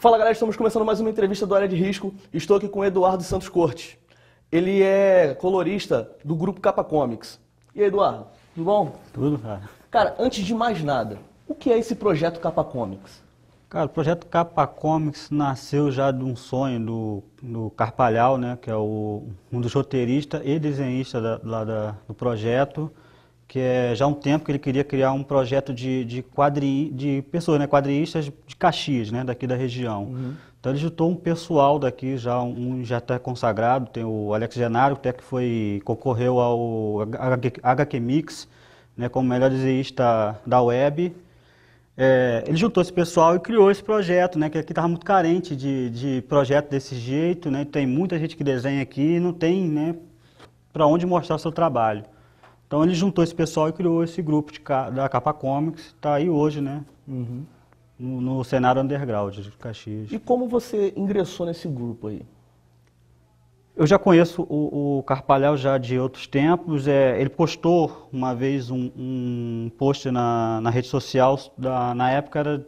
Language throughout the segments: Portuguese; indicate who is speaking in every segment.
Speaker 1: Fala galera, estamos começando mais uma entrevista do Área de Risco. Estou aqui com o Eduardo Santos Cortes. Ele é colorista do grupo Capa Comics. E aí, Eduardo, tudo bom? Tudo, cara. Cara, antes de mais nada, o que é esse projeto Capa Comics?
Speaker 2: Cara, o projeto Capa Comics nasceu já de um sonho do, do Carpalhal, né, que é o, um dos roteiristas e desenhistas da, lá da, do projeto que é já há um tempo que ele queria criar um projeto de, de, quadri, de pessoas, né, quadriistas de Caxias, né, daqui da região. Uhum. Então ele juntou um pessoal daqui, já um já até consagrado, tem o Alex Genaro, até que foi, concorreu ao HQ Mix, né, como melhor desenhista da web. É, ele juntou esse pessoal e criou esse projeto, né, que aqui estava muito carente de, de projeto desse jeito, né, tem muita gente que desenha aqui e não tem né, para onde mostrar o seu trabalho. Então ele juntou esse pessoal e criou esse grupo da Capa Comics, está aí hoje, né? Uhum. No, no, cenário underground de Caxias. E como você ingressou nesse grupo aí? Eu já conheço o, o Carpalhal já de outros tempos. É, ele postou uma vez um, um post na, na, rede social, da, na época era,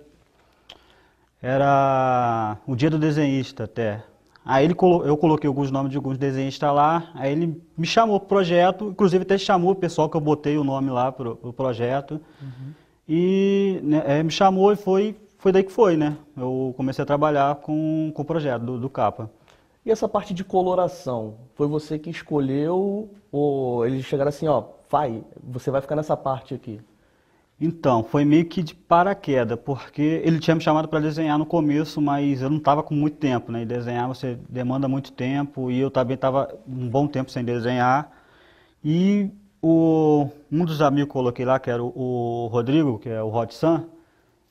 Speaker 2: era o dia do desenhista até. Aí ele, eu coloquei alguns nomes de alguns desenhistas lá, aí ele me chamou pro projeto, inclusive até chamou o pessoal que eu botei o nome lá pro, pro projeto. Uhum. E né, é, me chamou e foi, foi daí que foi, né? Eu comecei a trabalhar com, com o projeto do, do capa. E essa parte de
Speaker 1: coloração, foi você que escolheu ou eles chegaram assim, ó, vai, você vai ficar nessa parte aqui?
Speaker 2: Então, foi meio que de paraquedas,
Speaker 1: porque ele
Speaker 2: tinha me chamado para desenhar no começo, mas eu não estava com muito tempo, né? E desenhar você demanda muito tempo, e eu também estava um bom tempo sem desenhar. E o, um dos amigos que coloquei lá, que era o, o Rodrigo, que é o Hot Sun,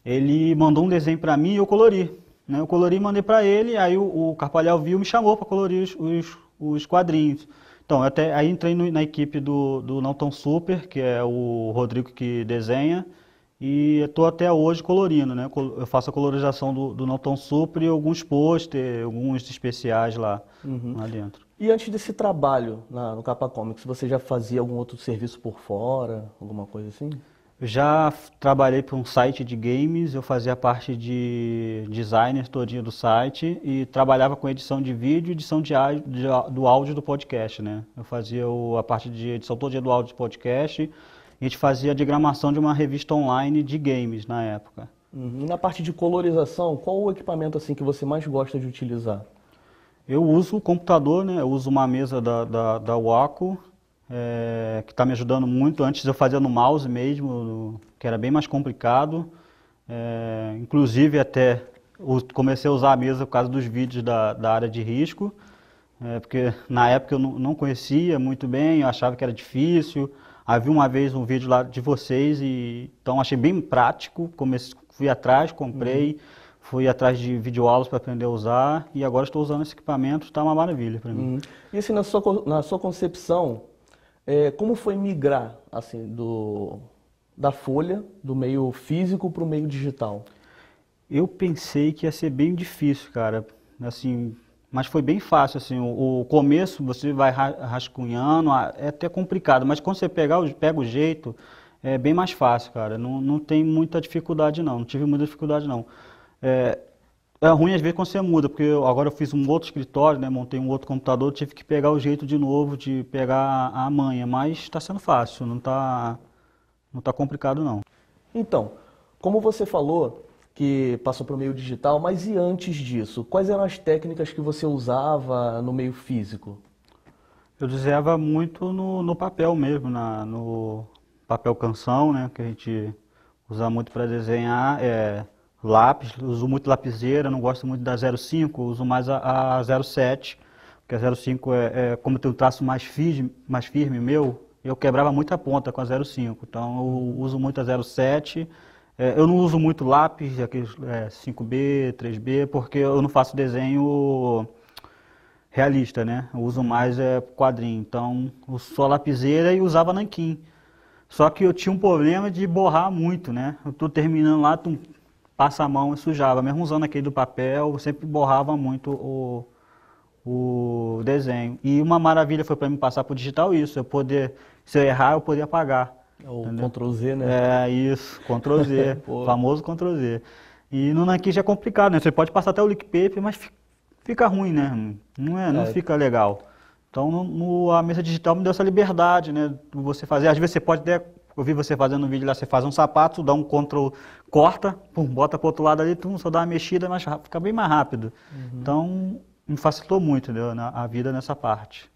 Speaker 2: ele mandou um desenho para mim e eu colori. Né? Eu colori e mandei para ele, aí o, o viu e me chamou para colorir os, os, os quadrinhos. Então, até aí entrei no, na equipe do, do Não Tão Super, que é o Rodrigo que desenha, e estou até hoje colorindo, né? Eu faço a colorização do, do Não Tão Super e alguns pôster, alguns especiais lá, uhum. lá dentro. E antes desse trabalho na, no Capa Comics, você já fazia algum outro serviço por
Speaker 1: fora, alguma coisa assim?
Speaker 2: Já trabalhei para um site de games, eu fazia parte de designer todinho do site e trabalhava com edição de vídeo e edição de, de, do áudio do podcast, né? Eu fazia o, a parte de edição todinha do áudio do podcast e a gente fazia a diagramação de uma revista online de games na época. Uhum. E na parte de colorização, qual o equipamento assim que você mais gosta de utilizar? Eu uso o computador, né? Eu uso uma mesa da, da, da Waco, é, que está me ajudando muito. Antes eu fazia no mouse mesmo, que era bem mais complicado. É, inclusive até comecei a usar a mesa por causa dos vídeos da, da área de risco, é, porque na época eu não, conhecia muito bem, eu achava que era difícil. Aí vi uma vez um vídeo lá de vocês, e, então achei bem prático, comecei, fui atrás, comprei. Uhum fui atrás de videoaulas para aprender a usar e agora estou usando esse equipamento, está uma maravilha
Speaker 1: para mim. Hum. E assim, na sua, na sua concepção, é, como foi migrar assim do da folha, do meio físico para o meio digital?
Speaker 2: Eu pensei que ia ser bem difícil, cara. Assim, mas foi bem fácil. Assim, o, o começo você vai rascunhando, é até complicado, mas quando você pegar, pega o jeito, é bem mais fácil, cara. Não, não tem muita dificuldade, não. Não tive muita dificuldade, não. É, é ruim às vezes quando você muda, porque eu, agora eu fiz um outro escritório, né, montei um outro computador, tive que pegar o jeito de novo de pegar a manha, mas está sendo fácil, não está
Speaker 1: não tá complicado não. Então, como você falou que passou para o meio digital, mas e antes disso? Quais eram as técnicas que você usava no meio físico? Eu desenhava muito no, no papel mesmo, na, no
Speaker 2: papel canção, né, que a gente usa muito para desenhar, é lápis, uso muito lapiseira, não gosto muito da 05, uso mais a, a 07, porque a 05 é, é como tem um traço mais firme, mais firme meu, eu quebrava muita ponta com a 05, então eu uso muito a 07. É, eu não uso muito lápis, aqueles é, 5B, 3B, porque eu não faço desenho realista, né? Eu uso mais é, quadrinho, então só lapiseira e usava nanquim. Só que eu tinha um problema de borrar muito, né? Eu tô terminando lá, passa a mão e sujava. Mesmo usando aquele do papel, sempre borrava muito o, o desenho. E uma maravilha foi para mim passar para o digital isso, eu poder, se eu errar, eu poder apagar. É o Ctrl Z, né? É, isso, Ctrl Z, famoso Ctrl Z. E no Nankin já é complicado, né? Você pode passar até o lick paper, mas fica ruim, né? Não, é, não é. fica legal. Então no, no, a mesa digital me deu essa liberdade, né? De você fazer, às vezes você pode até eu vi você fazendo um vídeo lá, você faz um sapato, dá um control, corta, pum, bota o outro lado ali, tum, só dá uma mexida, mas fica bem mais rápido. Uhum. Então, me facilitou muito entendeu, na, a vida nessa parte.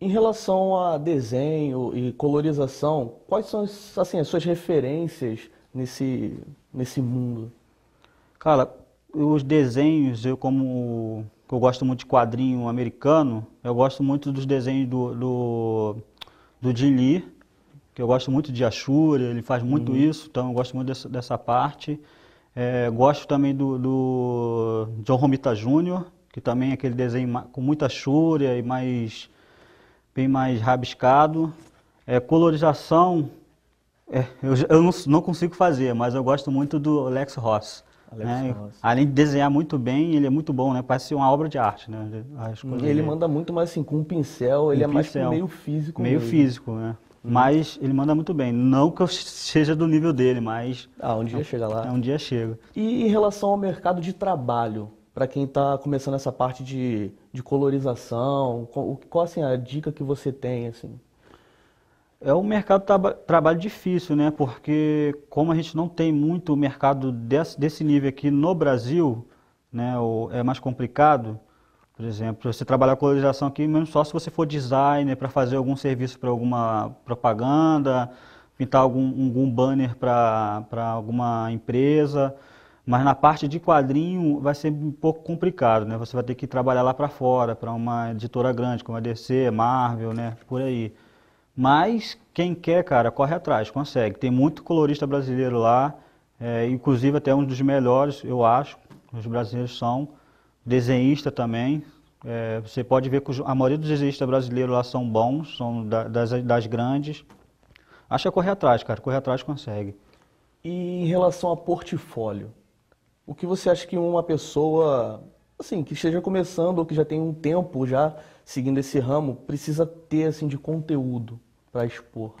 Speaker 1: Em relação a desenho e colorização, quais são assim, as suas referências nesse, nesse mundo?
Speaker 2: Cara, os desenhos, eu como eu gosto muito de quadrinho americano, eu gosto muito dos desenhos do, do, do Jim Lee, que eu gosto muito de Ashura, ele faz muito uhum. isso, então eu gosto muito dessa, dessa parte. É, gosto também do, do John Romita Jr., que também é aquele desenho com muita Ashura e mais bem mais rabiscado. É, colorização, é, eu, eu não, não, consigo fazer, mas eu gosto muito do Alex Ross. né? Além de desenhar muito bem, ele é muito bom, né? Parece uma obra de arte, né? Uhum. Ele manda
Speaker 1: muito mais assim, com um pincel, ele um é pincel, mais meio físico. Meio mesmo. físico, né? Uhum. Mas
Speaker 2: ele manda muito bem. Não que eu seja do nível dele, mas. Ah, um dia é chega lá. É, um dia chega.
Speaker 1: E em relação ao mercado de trabalho, para quem está começando essa parte de, de colorização, qual, qual assim, a dica que você tem? assim? É um mercado de
Speaker 2: tra trabalho difícil, né? Porque como a gente não tem muito mercado desse, desse nível aqui no Brasil, né? é mais complicado. Por exemplo, você trabalhar com valorização aqui, mesmo só se você for designer para fazer algum serviço para alguma propaganda, pintar algum, algum banner para alguma empresa. Mas na parte de quadrinho vai ser um pouco complicado, né? Você vai ter que trabalhar lá para fora, para uma editora grande, como a DC, Marvel, né? Por aí. Mas quem quer, cara, corre atrás, consegue. Tem muito colorista brasileiro lá, é, inclusive até um dos melhores, eu acho. Os brasileiros são desenhista também. É, você pode ver que a maioria dos desenhistas brasileiros lá são bons, são da, das, das grandes.
Speaker 1: acha correr atrás, cara. Correr atrás consegue. E em relação a portfólio, o que você acha que uma pessoa, assim, que esteja começando ou que já tem um tempo já seguindo esse ramo, precisa ter, assim, de conteúdo para expor?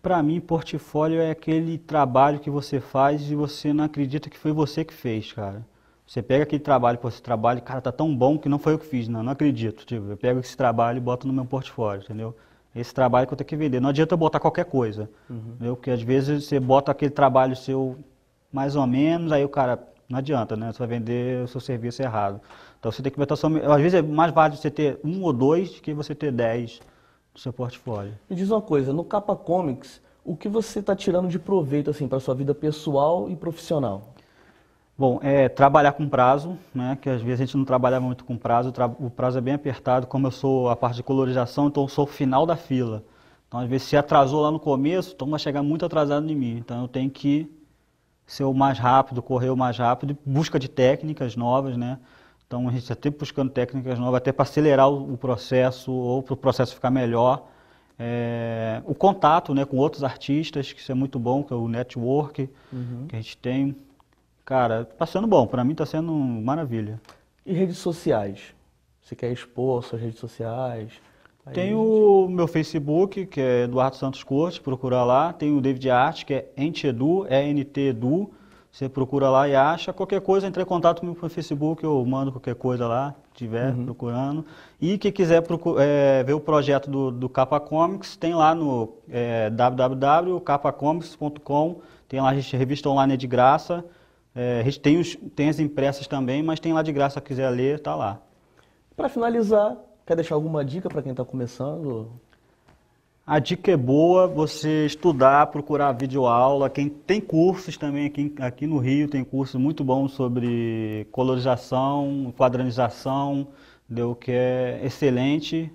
Speaker 2: Para mim, portfólio é aquele trabalho que você faz e você não acredita que foi você que fez, cara. Você pega aquele trabalho, pô, esse trabalho, cara, tá tão bom que não foi eu que fiz, não, não acredito. Tipo, eu pego esse trabalho e boto no meu portfólio, entendeu? Esse trabalho que eu tenho que vender. Não adianta botar qualquer coisa, uhum. entendeu? Porque às vezes você bota aquele trabalho seu mais ou menos, aí o cara, não adianta, né? Você vai vender o seu serviço errado. Então você tem que botar só... Às vezes é mais válido você
Speaker 1: ter um ou dois que você ter dez no seu portfólio. Me diz uma coisa, no Capa Comics, o que você está tirando de proveito, assim, para sua vida pessoal e profissional?
Speaker 2: Bom, é trabalhar com prazo, né? Que às vezes a gente não trabalha muito com prazo, o prazo é bem apertado, como eu sou a parte de colorização, então eu sou o final da fila. Então às vezes se atrasou lá no começo, então vai chegar muito atrasado em mim. Então eu tenho que ser o mais rápido, correr o mais rápido, busca de técnicas novas, né? Então a gente está sempre buscando técnicas novas, até para acelerar o, o processo ou para o processo ficar melhor. É, o contato né, com outros artistas, que isso é muito bom, que é o network uhum. que a gente tem. Cara, tá sendo bom. Para mim tá sendo maravilha. E redes sociais? Você quer expor
Speaker 1: suas redes sociais?
Speaker 2: Aí... Tem o meu Facebook, que é Eduardo Santos Cortes, procura lá. Tem o David Arte, que é Entedu, e N-T-Edu. Você procura lá e acha. Qualquer coisa, entre em contato comigo pelo Facebook, eu mando qualquer coisa lá, tiver uhum. procurando. E quem quiser é, ver o projeto do, do Capa Comics, tem lá no é, www.capacomics.com. Tem lá a revista online é de graça. É, a gente tem, os, tem as impressas também, mas tem lá de graça, se quiser ler, tá lá.
Speaker 1: Para finalizar, quer deixar alguma dica para quem está começando? A dica é boa, você
Speaker 2: estudar, procurar videoaula. Quem tem cursos também aqui, aqui no Rio, tem cursos muito bons sobre colorização, quadranização, deu que é excelente.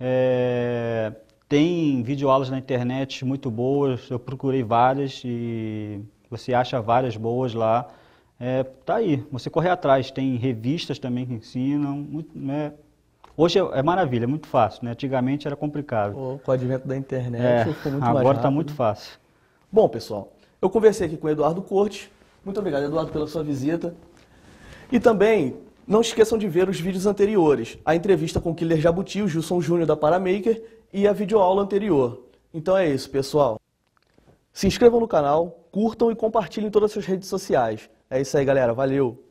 Speaker 2: É, tem videoaulas na internet muito boas, eu procurei várias e você acha várias boas lá. É, tá aí, você correr atrás, tem revistas também que ensinam, muito, né? Hoje é, é, maravilha, é muito fácil, né? Antigamente era complicado. com o advento da internet é, ficou muito Agora está muito né?
Speaker 1: fácil. Bom, pessoal, eu conversei aqui com o Eduardo Corte. Muito obrigado, Eduardo, pela sua visita. E também, não esqueçam de ver os vídeos anteriores. A entrevista com o Killer Jabuti, o Gilson Júnior da Paramaker e a videoaula anterior. Então é isso, pessoal. Se inscrevam no canal, curtam e compartilhem em todas as suas redes sociais. É isso aí, galera. Valeu!